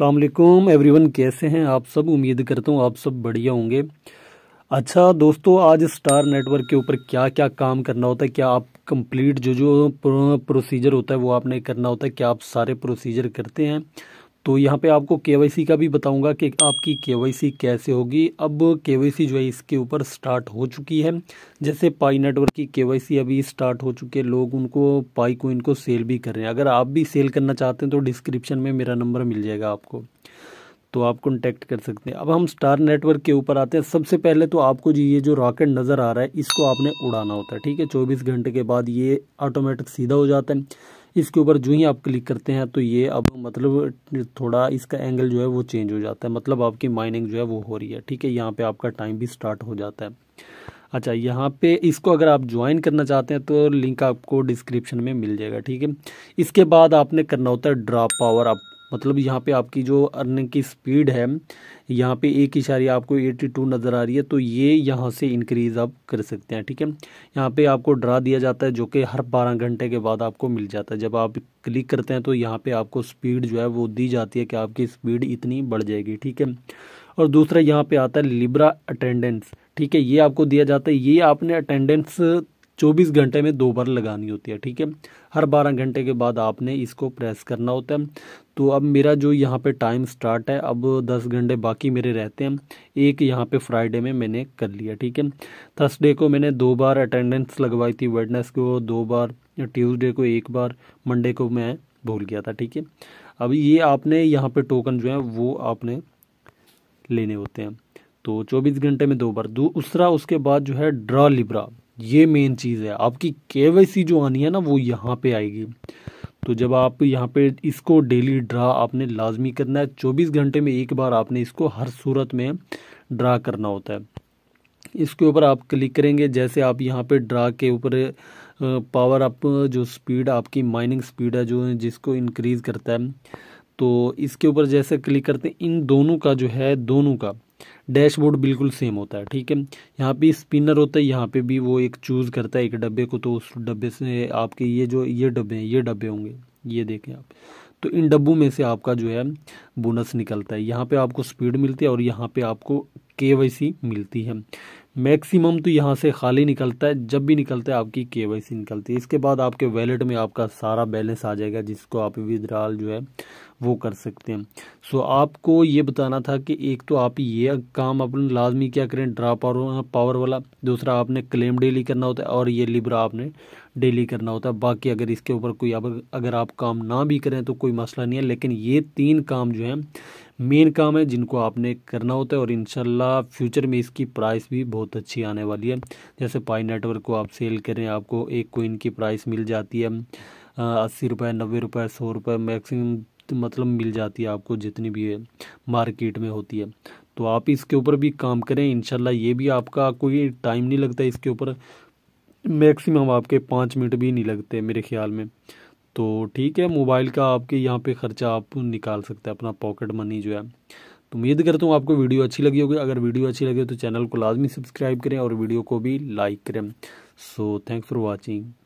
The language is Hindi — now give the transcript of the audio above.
एवरी एवरीवन कैसे हैं आप सब उम्मीद करता हूँ आप सब बढ़िया होंगे अच्छा दोस्तों आज स्टार नेटवर्क के ऊपर क्या क्या काम करना होता है क्या आप कंप्लीट जो जो प्रोसीजर होता है वो आपने करना होता है क्या आप सारे प्रोसीजर करते हैं तो यहाँ पे आपको के का भी बताऊंगा कि आपकी के कैसे होगी अब के जो है इसके ऊपर स्टार्ट हो चुकी है जैसे पाई नेटवर्क की के अभी स्टार्ट हो चुकी है लोग उनको पाई को इनको सेल भी कर रहे हैं अगर आप भी सेल करना चाहते हैं तो डिस्क्रिप्शन में मेरा नंबर मिल जाएगा आपको तो आप कॉन्टैक्ट कर सकते हैं अब हम स्टार नेटवर्क के ऊपर आते हैं सबसे पहले तो आपको जी ये जो रॉकेट नज़र आ रहा है इसको आपने उड़ाना होता है ठीक है चौबीस घंटे के बाद ये ऑटोमेटिक सीधा हो जाता है इसके ऊपर जो ही आप क्लिक करते हैं तो ये अब मतलब थोड़ा इसका एंगल जो है वो चेंज हो जाता है मतलब आपकी माइनिंग जो है वो हो रही है ठीक है यहाँ पे आपका टाइम भी स्टार्ट हो जाता है अच्छा यहाँ पे इसको अगर आप ज्वाइन करना चाहते हैं तो लिंक आपको डिस्क्रिप्शन में मिल जाएगा ठीक है इसके बाद आपने करना होता है ड्रा पावर आप मतलब यहाँ पे आपकी जो अर्निंग की स्पीड है यहाँ पे एक इशारे आपको 82 नज़र आ रही है तो ये यहाँ से इंक्रीज़ आप कर सकते हैं ठीक है यहाँ पे आपको ड्रा दिया जाता है जो कि हर 12 घंटे के बाद आपको मिल जाता है जब आप क्लिक करते हैं तो यहाँ पे आपको स्पीड जो है वो दी जाती है कि आपकी स्पीड इतनी बढ़ जाएगी ठीक है और दूसरा यहाँ पर आता है लिब्रा अटेंडेंस ठीक है ये आपको दिया जाता है ये आपने अटेंडेंस चौबीस घंटे में दो बार लगानी होती है ठीक है हर बारह घंटे के बाद आपने इसको प्रेस करना होता है तो अब मेरा जो यहाँ पे टाइम स्टार्ट है अब दस घंटे बाकी मेरे रहते हैं एक यहाँ पे फ्राइडे में मैंने कर लिया ठीक है थर्सडे को मैंने दो बार अटेंडेंस लगवाई थी वेडनेस को दो बार ट्यूसडे को एक बार मंडे को मैं भूल गया था ठीक है अब ये आपने यहाँ पे टोकन जो है वो आपने लेने होते हैं तो चौबीस घंटे में दो बार दूसरा उसके बाद जो है ड्रा लिब्रा ये मेन चीज़ है आपकी के जो आनी है ना वो यहाँ पर आएगी तो जब आप यहाँ पे इसको डेली ड्रा आपने लाजमी करना है चौबीस घंटे में एक बार आपने इसको हर सूरत में ड्रा करना होता है इसके ऊपर आप क्लिक करेंगे जैसे आप यहाँ पे ड्रा के ऊपर पावर अप जो स्पीड आपकी माइनिंग स्पीड है जो जिसको इंक्रीज़ करता है तो इसके ऊपर जैसे क्लिक करते हैं इन दोनों का जो है दोनों का डैशबोर्ड बिल्कुल सेम होता है ठीक है यहाँ पे स्पिनर होता है यहाँ पे भी वो एक चूज़ करता है एक डब्बे को तो उस डब्बे से आपके ये जो ये डब्बे हैं ये डब्बे होंगे ये देखें आप तो इन डब्बों में से आपका जो है बोनस निकलता है यहाँ पे आपको स्पीड मिलती है और यहाँ पे आपको के मिलती है मैक्सिमम तो यहाँ से खाली निकलता है जब भी निकलता है आपकी के निकलती है इसके बाद आपके वैलेट में आपका सारा बैलेंस आ जाएगा जिसको आप विद्रॉल जो है वो कर सकते हैं सो आपको ये बताना था कि एक तो आप ये काम अपने लाजमी क्या करें ड्रा पावर पावर वाला दूसरा आपने क्लेम डेली करना होता है और ये लिब्रा आपने डेली करना होता है बाकी अगर इसके ऊपर कोई अगर आप काम ना भी करें तो कोई मसला नहीं है लेकिन ये तीन काम जो है मेन काम है जिनको आपने करना होता है और इनशाला फ्यूचर में इसकी प्राइस भी बहुत अच्छी आने वाली है जैसे पाई नेटवर्क को आप सेल करें आपको एक कोइन की प्राइस मिल जाती है अस्सी रुपये नब्बे रुपये सौ रुपये मैक्सिमम तो मतलब मिल जाती है आपको जितनी भी है मार्केट में होती है तो आप इसके ऊपर भी काम करें इनशाला ये भी आपका कोई टाइम नहीं लगता इसके ऊपर मैक्सिमम आपके पाँच मिनट भी नहीं लगते मेरे ख्याल में तो ठीक है मोबाइल का आपके यहाँ पे खर्चा आप निकाल सकते हैं अपना पॉकेट मनी जो है तो उम्मीद करता हूँ आपको वीडियो अच्छी लगी होगी अगर वीडियो अच्छी लगे तो चैनल को लाजमी सब्सक्राइब करें और वीडियो को भी लाइक करें सो थैंक्स फॉर वॉचिंग